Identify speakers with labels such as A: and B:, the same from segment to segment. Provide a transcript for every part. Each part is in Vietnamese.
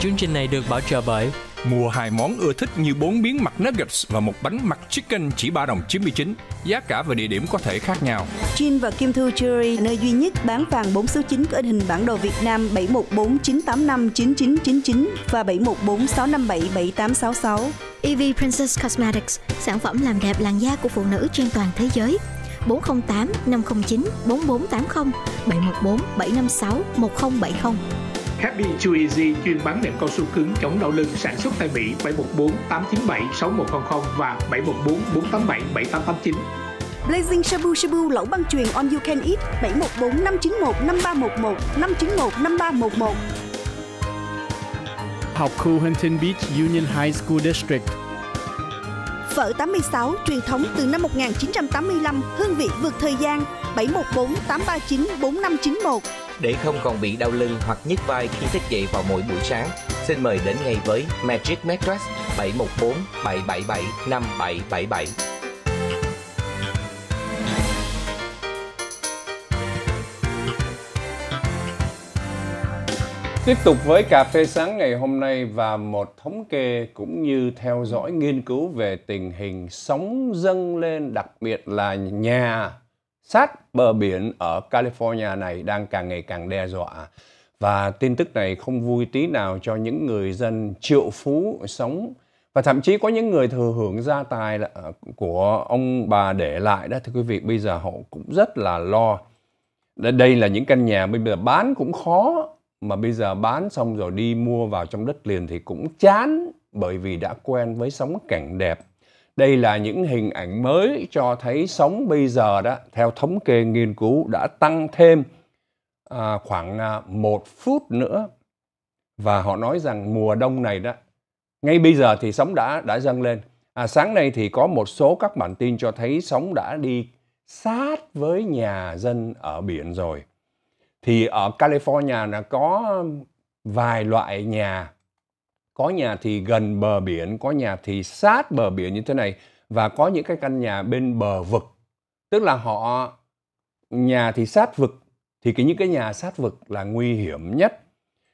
A: Chương trình này được bảo trợ bởi Mua hai món ưa thích như bốn miếng mặt nuggets và một bánh mặt chicken chỉ 3 đồng 99. Giá cả và địa điểm có thể khác nhau.
B: Jin và Kim Thu Jewelry, nơi duy nhất bán vàng 4 số 9 có hình bản đồ Việt Nam 7149859999 và 7146577866. EV Princess Cosmetics, sản phẩm làm đẹp làn da của phụ nữ trên toàn thế giới. 408 509 4480 714 756 1070
A: Happy Chew Easy chuyên bán nệm cao su cứng chống đau lưng sản xuất tại Mỹ 714 897 6100 và 714 487 7889.
B: Blazing Shabu Shabu lẩu băng truyền on you can eat 714 591 5311 591 5311
A: Học khu Huntington Beach Union High School District
B: phở 86 truyền thống từ năm 1985, hương vị vượt thời gian 714 839 4591.
A: Để không còn bị đau lưng hoặc nhức vai khi thức dậy vào mỗi buổi sáng, xin mời đến ngay với Magic Mattress 714 777 5777. Tiếp tục với cà phê sáng ngày hôm nay và một thống kê cũng như theo dõi nghiên cứu về tình hình sóng dâng lên đặc biệt là nhà sát bờ biển ở California này đang càng ngày càng đe dọa. Và tin tức này không vui tí nào cho những người dân triệu phú sống và thậm chí có những người thừa hưởng gia tài ờ, của ông bà để lại đó thưa quý vị bây giờ họ cũng rất là lo đây là những căn nhà bây giờ bán cũng khó mà bây giờ bán xong rồi đi mua vào trong đất liền thì cũng chán bởi vì đã quen với sóng cảnh đẹp. Đây là những hình ảnh mới cho thấy sóng bây giờ đó theo thống kê nghiên cứu đã tăng thêm à, khoảng à, một phút nữa và họ nói rằng mùa đông này đó ngay bây giờ thì sóng đã đã dâng lên. À, sáng nay thì có một số các bản tin cho thấy sóng đã đi sát với nhà dân ở biển rồi thì ở California là có vài loại nhà có nhà thì gần bờ biển có nhà thì sát bờ biển như thế này và có những cái căn nhà bên bờ vực tức là họ nhà thì sát vực thì cái những cái nhà sát vực là nguy hiểm nhất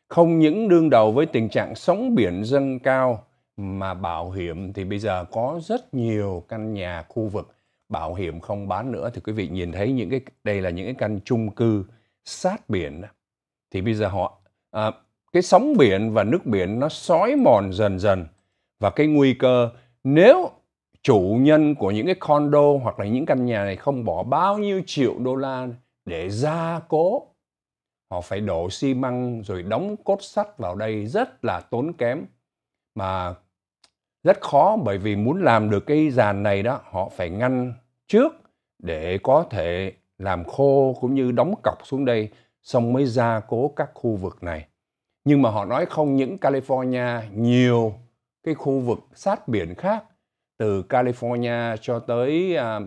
A: không những đương đầu với tình trạng sóng biển dâng cao mà bảo hiểm thì bây giờ có rất nhiều căn nhà khu vực bảo hiểm không bán nữa thì quý vị nhìn thấy những cái đây là những cái căn chung cư sát biển thì bây giờ họ à, cái sóng biển và nước biển nó sói mòn dần dần và cái nguy cơ nếu chủ nhân của những cái condo hoặc là những căn nhà này không bỏ bao nhiêu triệu đô la để gia cố họ phải đổ xi măng rồi đóng cốt sắt vào đây rất là tốn kém mà rất khó bởi vì muốn làm được cái dàn này đó họ phải ngăn trước để có thể làm khô cũng như đóng cọc xuống đây xong mới gia cố các khu vực này. Nhưng mà họ nói không những California, nhiều cái khu vực sát biển khác từ California cho tới à,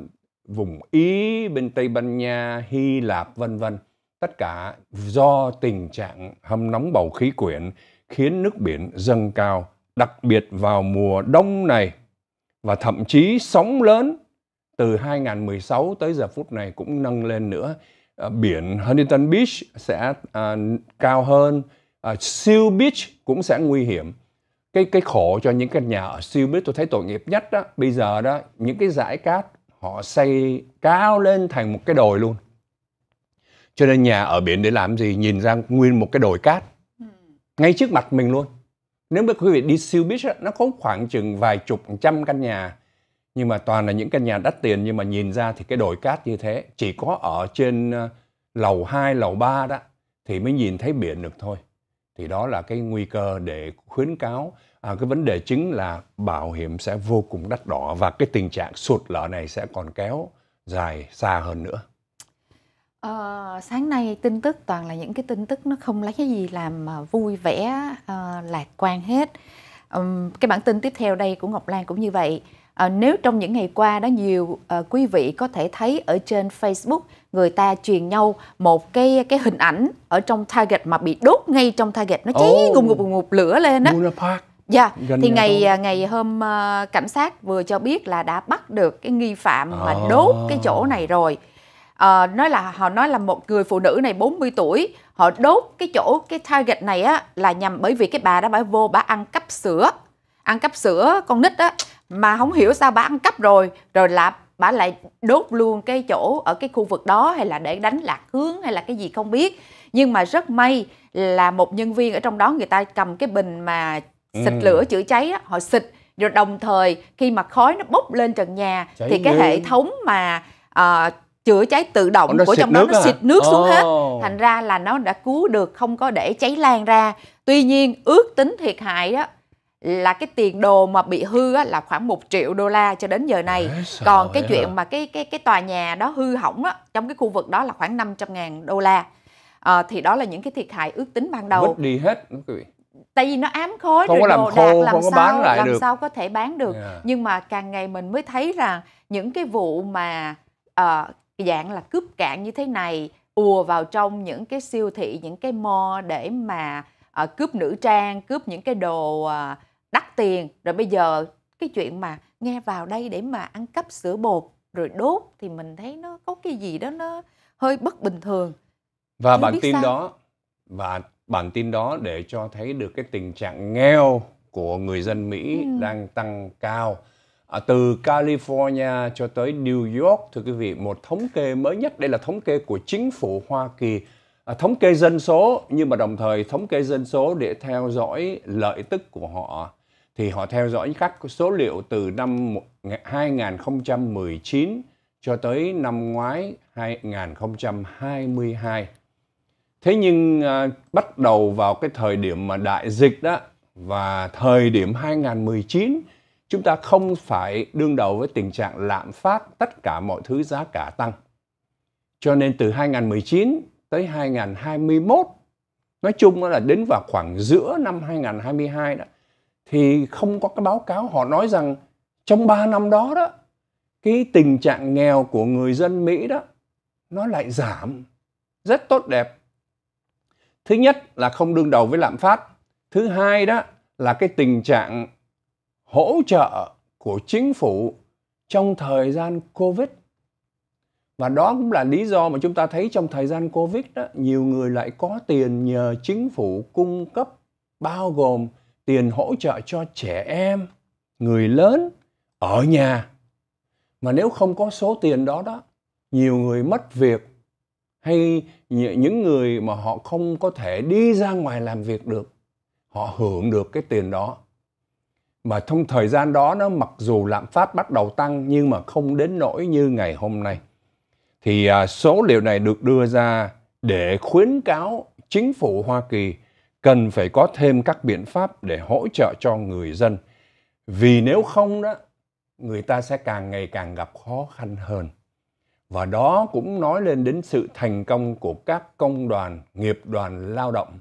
A: vùng Ý, bên Tây Ban Nha, Hy Lạp vân vân, tất cả do tình trạng hâm nóng bầu khí quyển khiến nước biển dâng cao, đặc biệt vào mùa đông này và thậm chí sóng lớn từ 2016 tới giờ phút này cũng nâng lên nữa. Ờ, biển Huntington Beach sẽ à, cao hơn, à, Seal Beach cũng sẽ nguy hiểm. Cái cái khổ cho những căn nhà ở Seal Beach tôi thấy tội nghiệp nhất đó, bây giờ đó những cái dải cát họ xây cao lên thành một cái đồi luôn. Cho nên nhà ở biển để làm gì? Nhìn ra nguyên một cái đồi cát ừ. ngay trước mặt mình luôn. Nếu mà quý vị đi Seal Beach đó, nó có khoảng chừng vài chục trăm căn nhà nhưng mà toàn là những căn nhà đắt tiền nhưng mà nhìn ra thì cái đồi cát như thế chỉ có ở trên ờ, lầu 2, lầu 3 đó thì mới nhìn thấy biển được thôi thì đó là cái nguy cơ để khuyến cáo à, cái vấn đề chính là bảo hiểm sẽ vô cùng đắt đỏ và cái tình trạng sụt lở này sẽ còn kéo dài xa hơn nữa
B: à, sáng nay tin tức toàn là những cái tin tức nó không lấy cái gì làm ờ, vui vẻ à, lạc quan hết um, cái bản tin tiếp theo đây của Ngọc Lan cũng như vậy À, nếu trong những ngày qua đó nhiều à, quý vị có thể thấy ở trên Facebook người ta truyền nhau một cái cái hình ảnh ở trong target mà bị đốt ngay trong target nó cháy oh. ngùng ngục ngục lửa lên đó. Dạ, yeah. thì ngày thôi. ngày hôm uh, cảnh sát vừa cho biết là đã bắt được cái nghi phạm mà oh. đốt cái chỗ này rồi. À, nói là họ nói là một người phụ nữ này 40 tuổi họ đốt cái chỗ cái target này á là nhằm bởi vì cái bà đó phải vô bà ăn cắp sữa ăn cắp sữa con nít á mà không hiểu sao bà ăn cắp rồi rồi là bà lại đốt luôn cái chỗ ở cái khu vực đó hay là để đánh lạc hướng hay là cái gì không biết nhưng mà rất may là một nhân viên ở trong đó người ta cầm cái bình mà ừ. xịt ừ. lửa chữa cháy đó, họ xịt rồi đồng thời khi mà khói nó bốc lên trần nhà cháy thì cái hệ thống mà uh, chữa cháy tự động của trong đó nó à? xịt nước oh. xuống hết thành ra là nó đã cứu được không có để cháy lan ra tuy nhiên ước tính thiệt hại đó là cái tiền đồ mà bị hư á, là khoảng 1 triệu đô la cho đến giờ này. Còn cái chuyện mà cái cái cái tòa nhà đó hư hỏng á, trong cái khu vực đó là khoảng 500 ngàn đô la. À, thì đó là những cái thiệt hại ước tính ban đầu. Mất
A: đi hết quý vị
B: tại vì nó ám khối không rồi đồ khô, đạc làm không sao bán lại làm được. sao có thể bán được yeah. nhưng mà càng ngày mình mới thấy rằng những cái vụ mà uh, dạng là cướp cạn như thế này ùa vào trong những cái siêu thị những cái mall để mà uh, cướp nữ trang cướp những cái đồ uh, đắt tiền rồi bây giờ cái chuyện mà nghe vào đây để mà ăn cắp sữa bột rồi đốt thì mình thấy nó có cái gì đó nó hơi bất bình thường
A: và Chứ bản tin sao? đó và bản tin đó để cho thấy được cái tình trạng nghèo của người dân Mỹ ừ. đang tăng cao à, từ California cho tới New York thưa quý vị một thống kê mới nhất đây là thống kê của chính phủ Hoa Kỳ à, thống kê dân số nhưng mà đồng thời thống kê dân số để theo dõi lợi tức của họ thì họ theo dõi các số liệu từ năm 2019 cho tới năm ngoái 2022. Thế nhưng à, bắt đầu vào cái thời điểm mà đại dịch đó và thời điểm 2019 chúng ta không phải đương đầu với tình trạng lạm phát tất cả mọi thứ giá cả tăng. Cho nên từ 2019 tới 2021 nói chung là đến vào khoảng giữa năm 2022 đó thì không có cái báo cáo họ nói rằng trong 3 năm đó đó cái tình trạng nghèo của người dân Mỹ đó nó lại giảm rất tốt đẹp. Thứ nhất là không đương đầu với lạm phát. Thứ hai đó là cái tình trạng hỗ trợ của chính phủ trong thời gian Covid. Và đó cũng là lý do mà chúng ta thấy trong thời gian Covid đó, nhiều người lại có tiền nhờ chính phủ cung cấp bao gồm tiền hỗ trợ cho trẻ em, người lớn ở nhà. Mà nếu không có số tiền đó đó, nhiều người mất việc hay những người mà họ không có thể đi ra ngoài làm việc được, họ hưởng được cái tiền đó. Mà trong thời gian đó nó mặc dù lạm phát bắt đầu tăng nhưng mà không đến nỗi như ngày hôm nay. Thì à, số liệu này được đưa ra để khuyến cáo chính phủ Hoa Kỳ cần phải có thêm các biện pháp để hỗ trợ cho người dân. Vì nếu không đó, người ta sẽ càng ngày càng gặp khó khăn hơn. Và đó cũng nói lên đến sự thành công của các công đoàn, nghiệp đoàn lao động.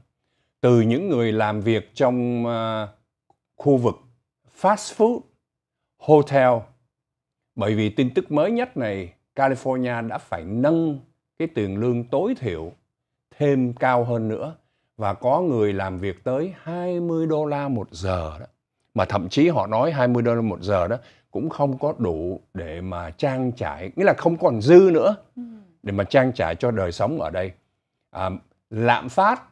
A: Từ những người làm việc trong ờ, khu vực fast food, hotel. Bởi vì tin tức mới nhất này, California đã phải nâng cái tiền lương tối thiểu thêm cao hơn nữa và có người làm việc tới 20 đô la một giờ đó. Mà thậm chí họ nói 20 đô la một giờ đó cũng không có đủ để mà trang trải, nghĩa là không còn dư nữa ừ. để mà trang trải cho đời sống ở đây. À, lạm phát,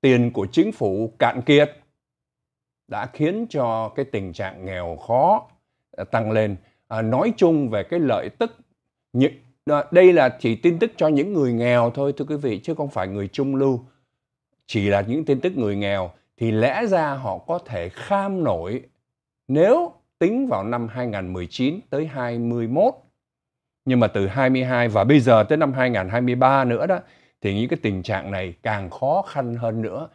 A: tiền của chính phủ cạn kiệt đã khiến cho cái tình trạng nghèo khó à, tăng lên. À, nói chung về cái lợi tức, những, à, đây là chỉ tin tức cho những người nghèo thôi thưa quý vị, chứ không phải người trung lưu chỉ là những tin tức người nghèo thì lẽ ra họ có thể kham nổi nếu tính vào năm 2019 tới 21. Nhưng mà từ 22 và bây giờ tới năm 2023 nữa đó thì những cái tình trạng này càng khó khăn hơn nữa.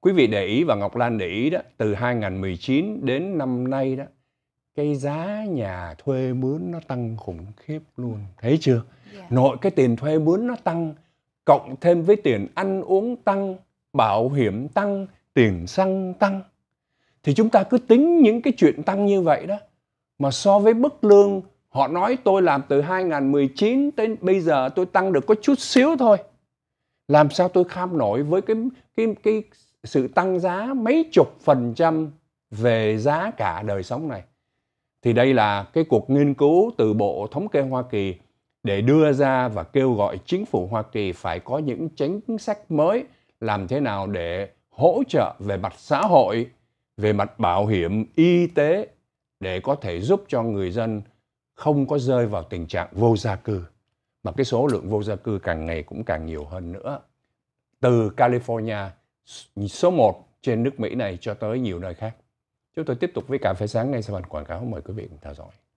A: Quý vị để ý và Ngọc Lan để ý đó, từ 2019 đến năm nay đó, cái giá nhà thuê mướn nó tăng khủng khiếp luôn. Thấy chưa? Yeah. Dạ. Nội cái tiền thuê mướn nó tăng cộng thêm với tiền ăn uống tăng, bảo hiểm tăng, tiền xăng tăng. Thì chúng ta cứ tính những cái chuyện tăng như vậy đó. Mà so với mức lương, họ nói tôi làm từ 2019 tới bây giờ tôi tăng được có chút xíu thôi. Làm sao tôi kham nổi với cái cái cái sự tăng giá mấy chục phần trăm về giá cả đời sống này. Thì đây là cái cuộc nghiên cứu từ Bộ Thống kê Hoa Kỳ để đưa ra và kêu gọi chính phủ Hoa Kỳ phải có những chính sách mới làm thế nào để hỗ trợ về mặt xã hội, về mặt bảo hiểm y tế để có thể giúp cho người dân không có rơi vào tình trạng vô gia cư mà cái số lượng vô gia cư càng ngày cũng càng nhiều hơn nữa. Từ California số 1 trên nước Mỹ này cho tới nhiều nơi khác. Chúng tôi tiếp tục với cà phê sáng ngay sau phần quảng cáo mời quý vị cùng theo dõi.